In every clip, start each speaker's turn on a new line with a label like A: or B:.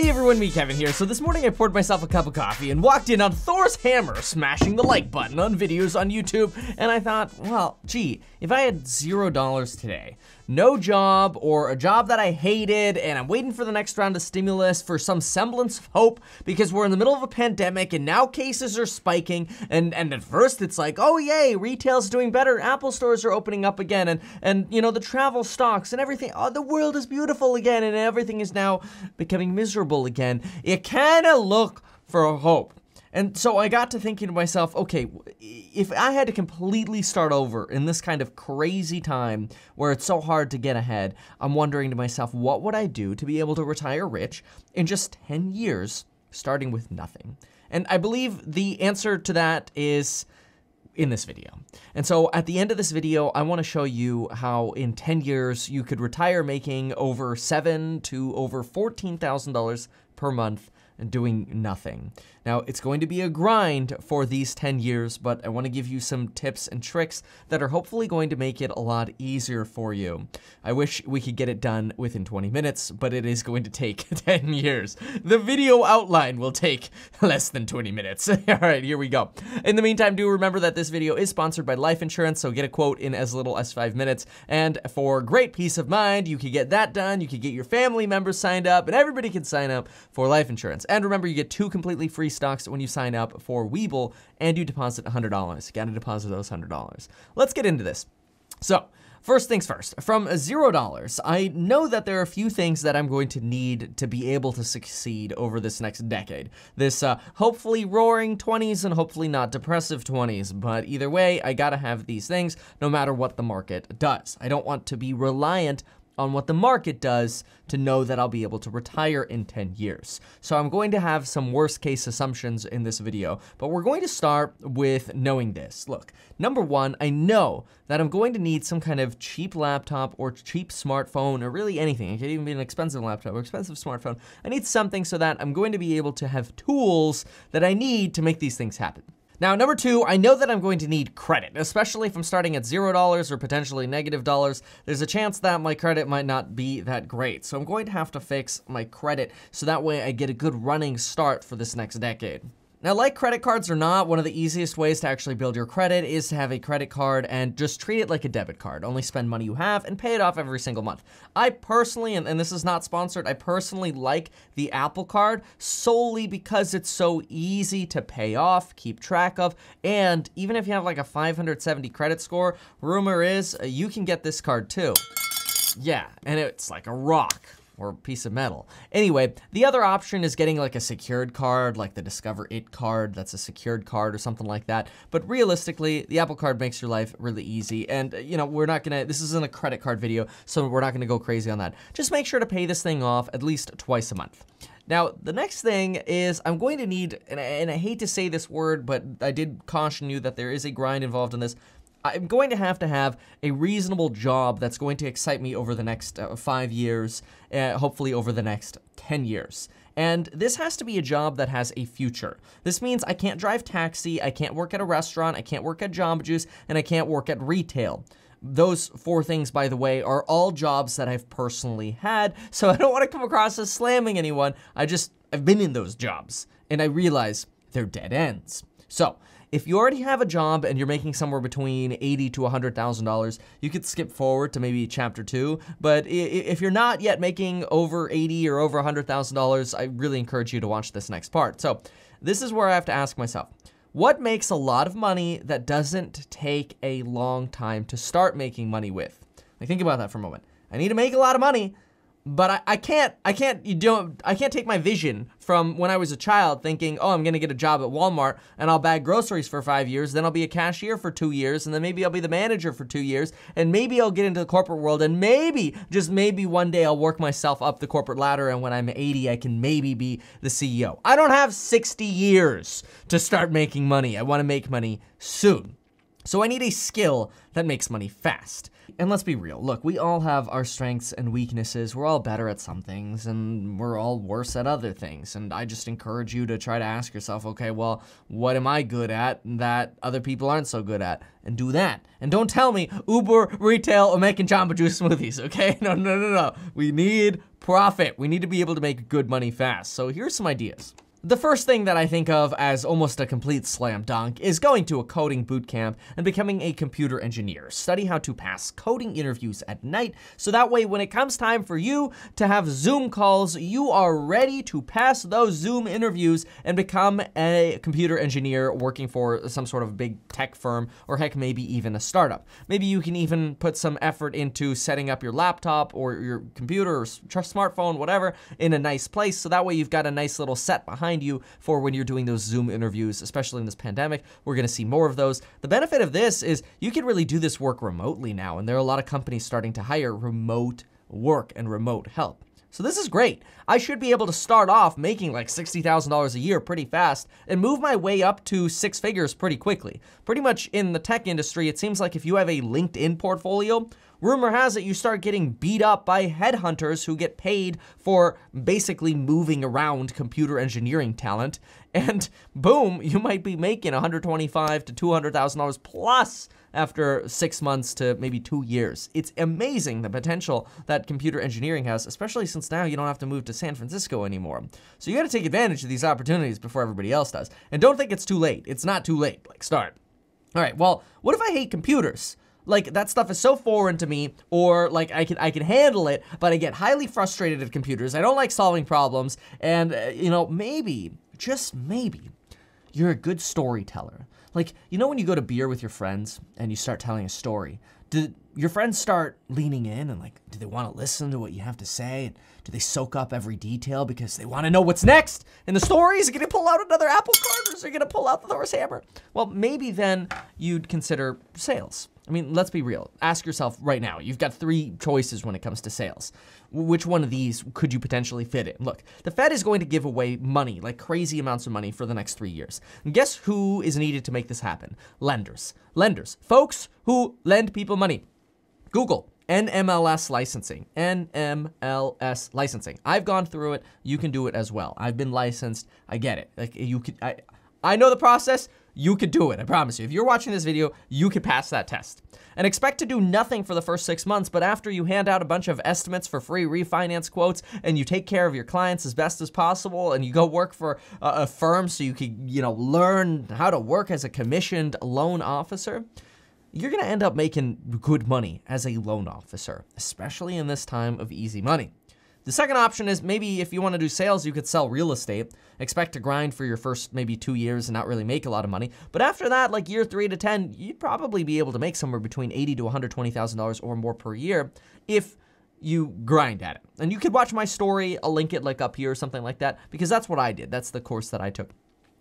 A: Hey everyone, me Kevin here. So this morning I poured myself a cup of coffee and walked in on Thor's hammer smashing the like button on videos on YouTube, and I thought, well, gee, if I had zero dollars today, no job or a job that I hated and I'm waiting for the next round of stimulus for some semblance of hope because we're in the middle of a pandemic and now cases are spiking and, and at first it's like, oh yay, retail's doing better, Apple stores are opening up again and, and you know, the travel stocks and everything, oh, the world is beautiful again and everything is now becoming miserable again. It kinda look for hope. And so I got to thinking to myself, okay, if I had to completely start over in this kind of crazy time where it's so hard to get ahead, I'm wondering to myself, what would I do to be able to retire rich in just 10 years, starting with nothing? And I believe the answer to that is in this video. And so at the end of this video, I wanna show you how in 10 years you could retire making over seven to over $14,000 per month doing nothing. Now, it's going to be a grind for these 10 years, but I want to give you some tips and tricks that are hopefully going to make it a lot easier for you. I wish we could get it done within 20 minutes, but it is going to take 10 years. The video outline will take less than 20 minutes. All right, here we go. In the meantime, do remember that this video is sponsored by life insurance, so get a quote in as little as five minutes. And for great peace of mind, you could get that done, you could get your family members signed up, and everybody can sign up for life insurance. And remember, you get two completely free stocks when you sign up for Weeble and you deposit $100. You gotta deposit those $100. Let's get into this. So, First things first, from $0, I know that there are a few things that I'm going to need to be able to succeed over this next decade. This uh, hopefully roaring 20s and hopefully not depressive 20s, but either way, I gotta have these things no matter what the market does. I don't want to be reliant on what the market does to know that I'll be able to retire in 10 years. So I'm going to have some worst case assumptions in this video, but we're going to start with knowing this. Look, number one, I know that I'm going to need some kind of cheap laptop or cheap smartphone or really anything. It could even be an expensive laptop or expensive smartphone. I need something so that I'm going to be able to have tools that I need to make these things happen. Now, number two, I know that I'm going to need credit, especially if I'm starting at $0 or potentially negative dollars. There's a chance that my credit might not be that great. So I'm going to have to fix my credit so that way I get a good running start for this next decade. Now, like credit cards or not, one of the easiest ways to actually build your credit is to have a credit card and just treat it like a debit card. Only spend money you have and pay it off every single month. I personally, and, and this is not sponsored, I personally like the Apple card solely because it's so easy to pay off, keep track of, and even if you have like a 570 credit score, rumor is uh, you can get this card too. Yeah, and it's like a rock or a piece of metal. Anyway, the other option is getting like a secured card, like the Discover It card, that's a secured card or something like that. But realistically, the Apple Card makes your life really easy. And, you know, we're not gonna, this isn't a credit card video, so we're not gonna go crazy on that. Just make sure to pay this thing off at least twice a month. Now, the next thing is I'm going to need, and I, and I hate to say this word, but I did caution you that there is a grind involved in this, I'm going to have to have a reasonable job that's going to excite me over the next uh, five years, uh, hopefully over the next 10 years. And this has to be a job that has a future. This means I can't drive taxi, I can't work at a restaurant, I can't work at Jamba Juice, and I can't work at retail. Those four things, by the way, are all jobs that I've personally had, so I don't want to come across as slamming anyone. I just, I've been in those jobs, and I realize they're dead ends. So, if you already have a job and you're making somewhere between eighty to hundred thousand dollars, you could skip forward to maybe chapter two. But if you're not yet making over eighty or over hundred thousand dollars, I really encourage you to watch this next part. So this is where I have to ask myself. What makes a lot of money that doesn't take a long time to start making money with? Like, think about that for a moment. I need to make a lot of money, but I, I can't I can't you don't I can't take my vision from when I was a child thinking, oh, I'm gonna get a job at Walmart and I'll bag groceries for five years, then I'll be a cashier for two years, and then maybe I'll be the manager for two years, and maybe I'll get into the corporate world, and maybe, just maybe one day I'll work myself up the corporate ladder, and when I'm 80, I can maybe be the CEO. I don't have 60 years to start making money. I wanna make money soon. So I need a skill that makes money fast. And let's be real. Look, we all have our strengths and weaknesses. We're all better at some things and we're all worse at other things. And I just encourage you to try to ask yourself, okay, well, what am I good at that other people aren't so good at? And do that. And don't tell me Uber, retail, or making Jamba Juice smoothies, okay? No, no, no, no. We need profit. We need to be able to make good money fast. So here's some ideas. The first thing that I think of as almost a complete slam dunk is going to a coding boot camp and becoming a computer engineer. Study how to pass coding interviews at night, so that way when it comes time for you to have Zoom calls, you are ready to pass those Zoom interviews and become a computer engineer working for some sort of big tech firm, or heck, maybe even a startup. Maybe you can even put some effort into setting up your laptop or your computer or smartphone, whatever, in a nice place, so that way you've got a nice little set behind behind you for when you're doing those Zoom interviews, especially in this pandemic. We're gonna see more of those. The benefit of this is you can really do this work remotely now, and there are a lot of companies starting to hire remote work and remote help. So this is great. I should be able to start off making like $60,000 a year pretty fast and move my way up to six figures pretty quickly. Pretty much in the tech industry, it seems like if you have a LinkedIn portfolio, rumor has it you start getting beat up by headhunters who get paid for basically moving around computer engineering talent. And boom, you might be making 125 to $200,000 plus after six months to maybe two years. It's amazing the potential that computer engineering has, especially since now you don't have to move to San Francisco anymore. So you gotta take advantage of these opportunities before everybody else does. And don't think it's too late. It's not too late. Like, start. All right, well, what if I hate computers? like that stuff is so foreign to me or like I can I can handle it but I get highly frustrated at computers I don't like solving problems and uh, you know maybe just maybe you're a good storyteller like, you know when you go to beer with your friends and you start telling a story, do your friends start leaning in and like, do they want to listen to what you have to say? And do they soak up every detail because they want to know what's next in the story? Is it going to pull out another apple card or is it going to pull out the Thor's hammer? Well, maybe then you'd consider sales. I mean, let's be real. Ask yourself right now. You've got three choices when it comes to sales. Which one of these could you potentially fit in? Look, the Fed is going to give away money, like crazy amounts of money, for the next three years. And guess who is needed to make this happen? Lenders. Lenders. Folks who lend people money. Google, NMLS licensing. NMLS licensing. I've gone through it. You can do it as well. I've been licensed. I get it. Like you could. I, I know the process you could do it, I promise you. If you're watching this video, you could pass that test. And expect to do nothing for the first six months, but after you hand out a bunch of estimates for free refinance quotes and you take care of your clients as best as possible and you go work for a, a firm so you can, you know, learn how to work as a commissioned loan officer, you're gonna end up making good money as a loan officer, especially in this time of easy money. The second option is maybe if you want to do sales, you could sell real estate. Expect to grind for your first maybe two years and not really make a lot of money. But after that, like year three to 10, you'd probably be able to make somewhere between 80 to $120,000 or more per year if you grind at it. And you could watch my story, I'll link it like up here or something like that, because that's what I did. That's the course that I took.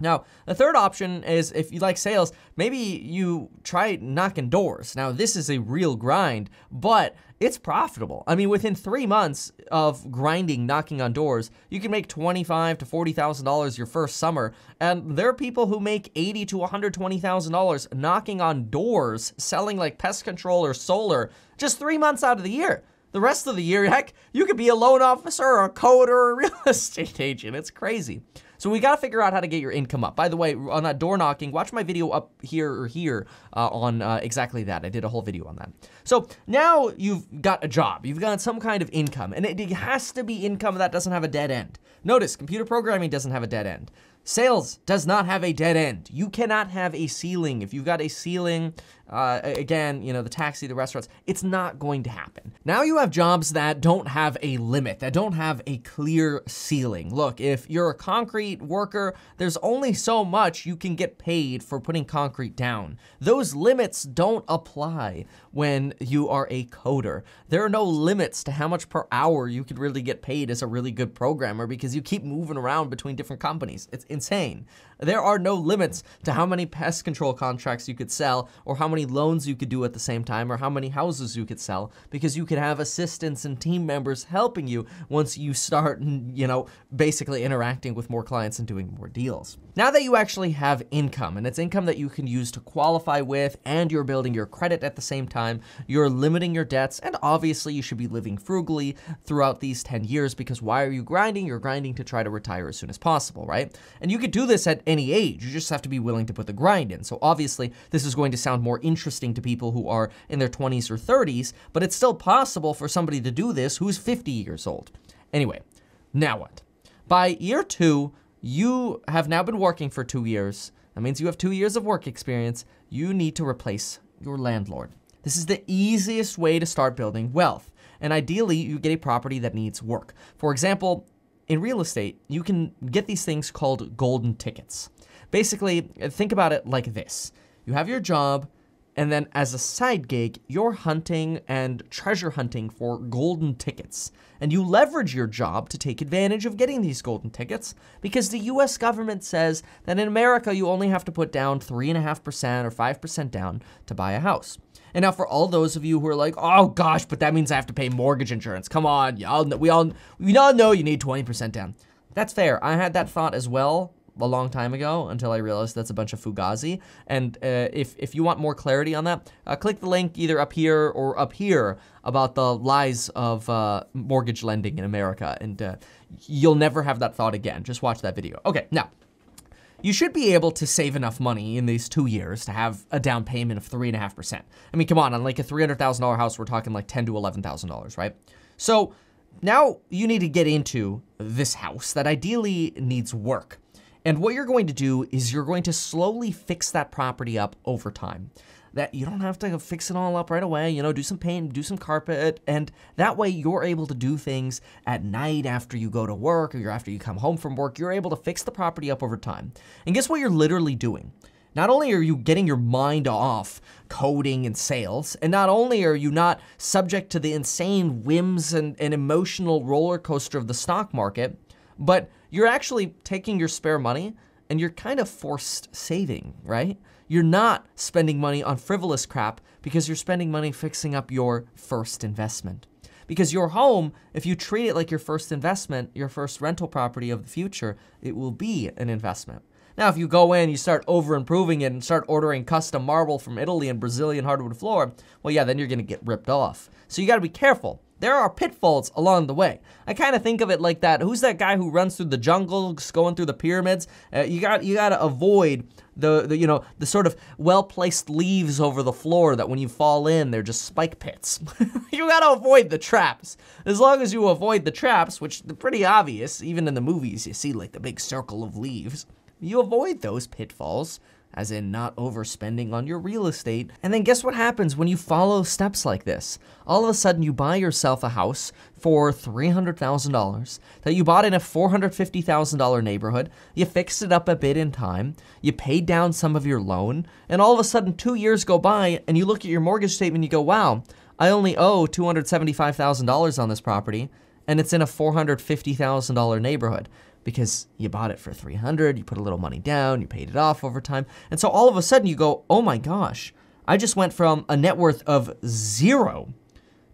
A: Now, the third option is if you like sales, maybe you try knocking doors. Now, this is a real grind, but it's profitable. I mean, within three months of grinding, knocking on doors, you can make twenty-five to forty thousand dollars your first summer, and there are people who make eighty to one hundred twenty thousand dollars knocking on doors, selling like pest control or solar, just three months out of the year. The rest of the year, heck, you could be a loan officer or a coder or a real estate agent. It's crazy. So we got to figure out how to get your income up. By the way, on that door knocking, watch my video up here or here uh, on uh, exactly that. I did a whole video on that. So now you've got a job. You've got some kind of income, and it has to be income that doesn't have a dead end. Notice, computer programming doesn't have a dead end. Sales does not have a dead end. You cannot have a ceiling. If you've got a ceiling, uh, again, you know, the taxi, the restaurants, it's not going to happen. Now you have jobs that don't have a limit, that don't have a clear ceiling. Look, if you're a concrete worker, there's only so much you can get paid for putting concrete down. Those limits don't apply when you are a coder. There are no limits to how much per hour you could really get paid as a really good programmer because you keep moving around between different companies. It's insane. There are no limits to how many pest control contracts you could sell or how many many loans you could do at the same time or how many houses you could sell because you could have assistants and team members helping you once you start, you know, basically interacting with more clients and doing more deals. Now that you actually have income and it's income that you can use to qualify with and you're building your credit at the same time, you're limiting your debts and obviously you should be living frugally throughout these 10 years because why are you grinding? You're grinding to try to retire as soon as possible, right? And you could do this at any age. You just have to be willing to put the grind in. So obviously this is going to sound more interesting to people who are in their 20s or 30s, but it's still possible for somebody to do this who's 50 years old. Anyway, now what? By year two, you have now been working for two years. That means you have two years of work experience. You need to replace your landlord. This is the easiest way to start building wealth. And ideally, you get a property that needs work. For example, in real estate, you can get these things called golden tickets. Basically, think about it like this. You have your job, and then as a side gig, you're hunting and treasure hunting for golden tickets. And you leverage your job to take advantage of getting these golden tickets because the US government says that in America, you only have to put down 3.5% or 5% down to buy a house. And now for all those of you who are like, oh gosh, but that means I have to pay mortgage insurance. Come on, y'all, we all, we all know you need 20% down. That's fair. I had that thought as well, a long time ago until I realized that's a bunch of fugazi. And uh, if, if you want more clarity on that, uh, click the link either up here or up here about the lies of uh, mortgage lending in America. And uh, you'll never have that thought again. Just watch that video. Okay, now. You should be able to save enough money in these two years to have a down payment of 3.5%. I mean, come on, on like a $300,000 house, we're talking like ten to $11,000, right? So now you need to get into this house that ideally needs work. And what you're going to do is you're going to slowly fix that property up over time. That you don't have to fix it all up right away, you know, do some paint, do some carpet, and that way you're able to do things at night after you go to work or after you come home from work, you're able to fix the property up over time. And guess what you're literally doing? Not only are you getting your mind off coding and sales, and not only are you not subject to the insane whims and, and emotional roller coaster of the stock market, but you're actually taking your spare money and you're kind of forced saving, right? You're not spending money on frivolous crap because you're spending money fixing up your first investment. Because your home, if you treat it like your first investment, your first rental property of the future, it will be an investment. Now, if you go in, you start over improving it and start ordering custom marble from Italy and Brazilian hardwood floor, well, yeah, then you're gonna get ripped off. So you gotta be careful there are pitfalls along the way. I kind of think of it like that. Who's that guy who runs through the jungles, going through the pyramids? Uh, you got you got to avoid the, the, you know the sort of well placed leaves over the floor that when you fall in they're just spike pits. you gotta avoid the traps. As long as you avoid the traps, which are pretty obvious, even in the movies you see like the big circle of leaves. You avoid those pitfalls, as in not overspending on your real estate. And then guess what happens when you follow steps like this? All of a sudden you buy yourself a house for $300,000 that you bought in a $450,000 neighborhood, you fixed it up a bit in time, you paid down some of your loan, and all of a sudden two years go by and you look at your mortgage statement and you go, wow, I only owe $275,000 on this property and it's in a $450,000 neighborhood because you bought it for 300, you put a little money down, you paid it off over time. And so all of a sudden you go, oh my gosh, I just went from a net worth of zero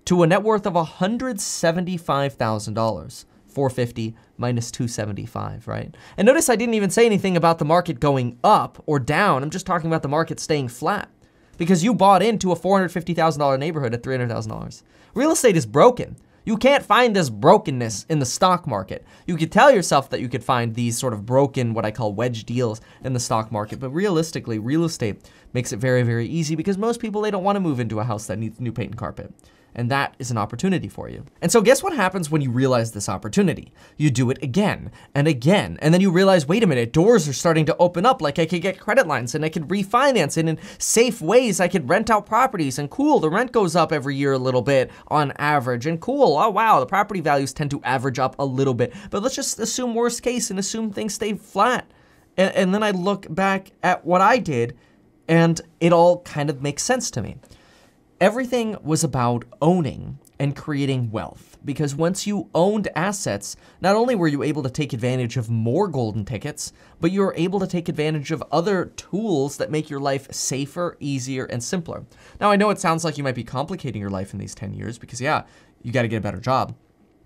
A: to a net worth of $175,000. 450 minus 275, right? And notice I didn't even say anything about the market going up or down. I'm just talking about the market staying flat because you bought into a $450,000 neighborhood at $300,000. Real estate is broken. You can't find this brokenness in the stock market. You could tell yourself that you could find these sort of broken, what I call wedge deals in the stock market, but realistically, real estate makes it very, very easy because most people, they don't want to move into a house that needs new paint and carpet. And that is an opportunity for you. And so guess what happens when you realize this opportunity? You do it again and again. And then you realize, wait a minute, doors are starting to open up. Like I could get credit lines and I could refinance and in safe ways. I could rent out properties and cool, the rent goes up every year a little bit on average. And cool, oh wow, the property values tend to average up a little bit. But let's just assume worst case and assume things stay flat. And, and then I look back at what I did and it all kind of makes sense to me. Everything was about owning and creating wealth, because once you owned assets, not only were you able to take advantage of more golden tickets, but you were able to take advantage of other tools that make your life safer, easier, and simpler. Now, I know it sounds like you might be complicating your life in these 10 years, because yeah, you gotta get a better job.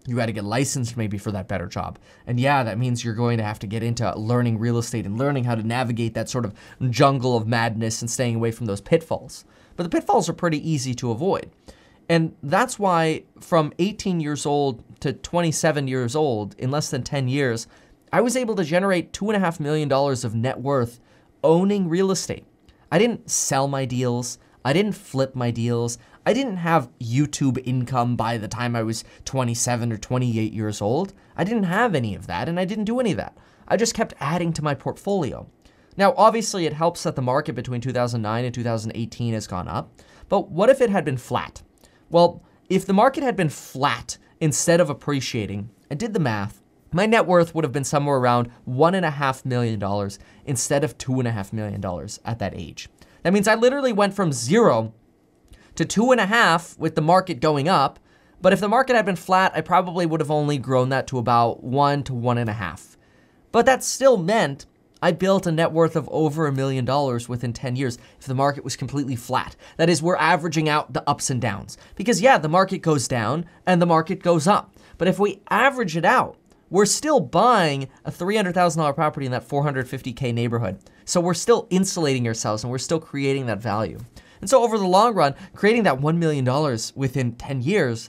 A: You got to get licensed maybe for that better job. And yeah, that means you're going to have to get into learning real estate and learning how to navigate that sort of jungle of madness and staying away from those pitfalls but the pitfalls are pretty easy to avoid. And that's why from 18 years old to 27 years old, in less than 10 years, I was able to generate $2.5 million of net worth owning real estate. I didn't sell my deals. I didn't flip my deals. I didn't have YouTube income by the time I was 27 or 28 years old. I didn't have any of that, and I didn't do any of that. I just kept adding to my portfolio. Now, obviously, it helps that the market between 2009 and 2018 has gone up, but what if it had been flat? Well, if the market had been flat instead of appreciating, I did the math, my net worth would have been somewhere around $1.5 million instead of $2.5 million at that age. That means I literally went from zero to two and a half with the market going up. But if the market had been flat, I probably would have only grown that to about one to one and a half. But that still meant I built a net worth of over a million dollars within 10 years if the market was completely flat. That is, we're averaging out the ups and downs. Because, yeah, the market goes down and the market goes up. But if we average it out, we're still buying a $300,000 property in that 450K neighborhood. So we're still insulating ourselves and we're still creating that value. And so, over the long run, creating that $1 million within 10 years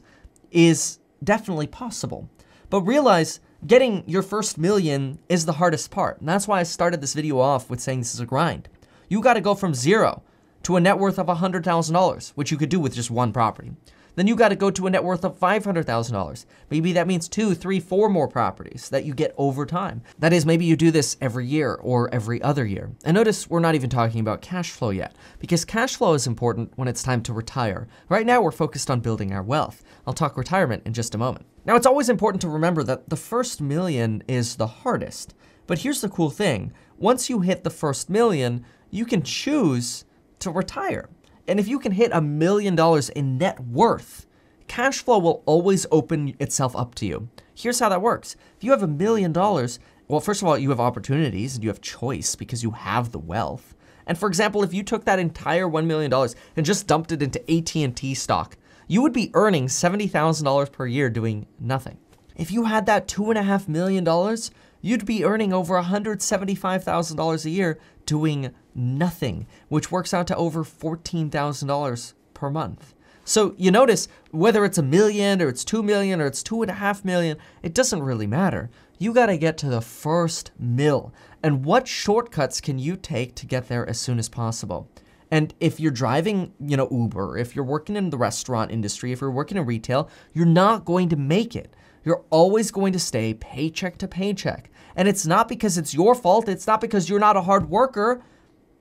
A: is definitely possible. But realize Getting your first million is the hardest part. And that's why I started this video off with saying this is a grind. You gotta go from zero to a net worth of $100,000, which you could do with just one property then you got to go to a net worth of $500,000. Maybe that means two, three, four more properties that you get over time. That is, maybe you do this every year or every other year. And notice we're not even talking about cash flow yet, because cash flow is important when it's time to retire. Right now, we're focused on building our wealth. I'll talk retirement in just a moment. Now, it's always important to remember that the first million is the hardest. But here's the cool thing once you hit the first million, you can choose to retire. And if you can hit a million dollars in net worth, cash flow will always open itself up to you. Here's how that works. If you have a million dollars, well, first of all, you have opportunities and you have choice because you have the wealth. And for example, if you took that entire $1 million and just dumped it into AT&T stock, you would be earning $70,000 per year doing nothing. If you had that $2.5 million, you'd be earning over $175,000 a year doing nothing, which works out to over $14,000 per month. So you notice whether it's a million or it's two million or it's two and a half million, it doesn't really matter. You gotta get to the first mill. And what shortcuts can you take to get there as soon as possible? And if you're driving, you know, Uber, if you're working in the restaurant industry, if you're working in retail, you're not going to make it. You're always going to stay paycheck to paycheck. And it's not because it's your fault, it's not because you're not a hard worker.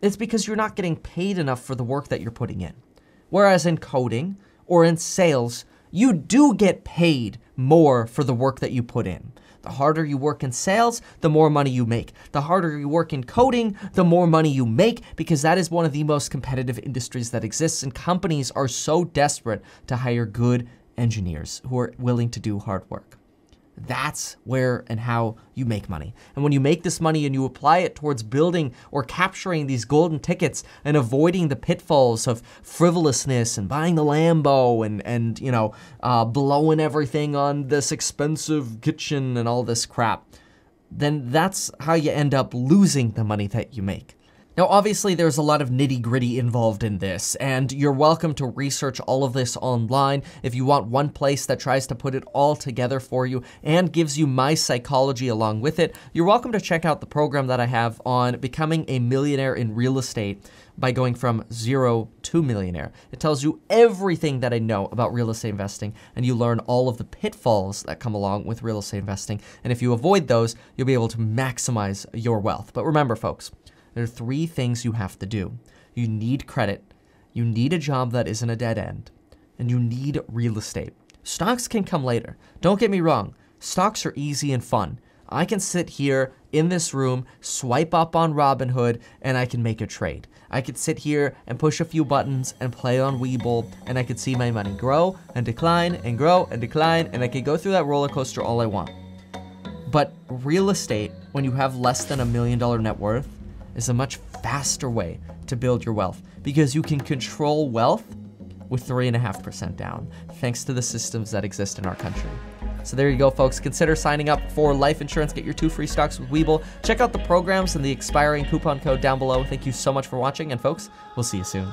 A: It's because you're not getting paid enough for the work that you're putting in. Whereas in coding or in sales, you do get paid more for the work that you put in. The harder you work in sales, the more money you make. The harder you work in coding, the more money you make, because that is one of the most competitive industries that exists, and companies are so desperate to hire good engineers who are willing to do hard work. That's where and how you make money. And when you make this money and you apply it towards building or capturing these golden tickets and avoiding the pitfalls of frivolousness and buying the Lambo and, and you know, uh, blowing everything on this expensive kitchen and all this crap, then that's how you end up losing the money that you make. Now, obviously, there's a lot of nitty gritty involved in this, and you're welcome to research all of this online if you want one place that tries to put it all together for you and gives you my psychology along with it. You're welcome to check out the program that I have on becoming a millionaire in real estate by going from zero to millionaire. It tells you everything that I know about real estate investing, and you learn all of the pitfalls that come along with real estate investing. And if you avoid those, you'll be able to maximize your wealth. But remember, folks, there are three things you have to do you need credit, you need a job that isn't a dead end, and you need real estate. Stocks can come later. Don't get me wrong, stocks are easy and fun. I can sit here in this room, swipe up on Robinhood, and I can make a trade. I could sit here and push a few buttons and play on Weeble, and I could see my money grow and decline and grow and decline, and I could go through that roller coaster all I want. But real estate, when you have less than a million dollar net worth, is a much faster way to build your wealth because you can control wealth with 3.5% down, thanks to the systems that exist in our country. So there you go, folks. Consider signing up for life insurance. Get your two free stocks with Weeble. Check out the programs and the expiring coupon code down below. Thank you so much for watching, and folks, we'll see you soon.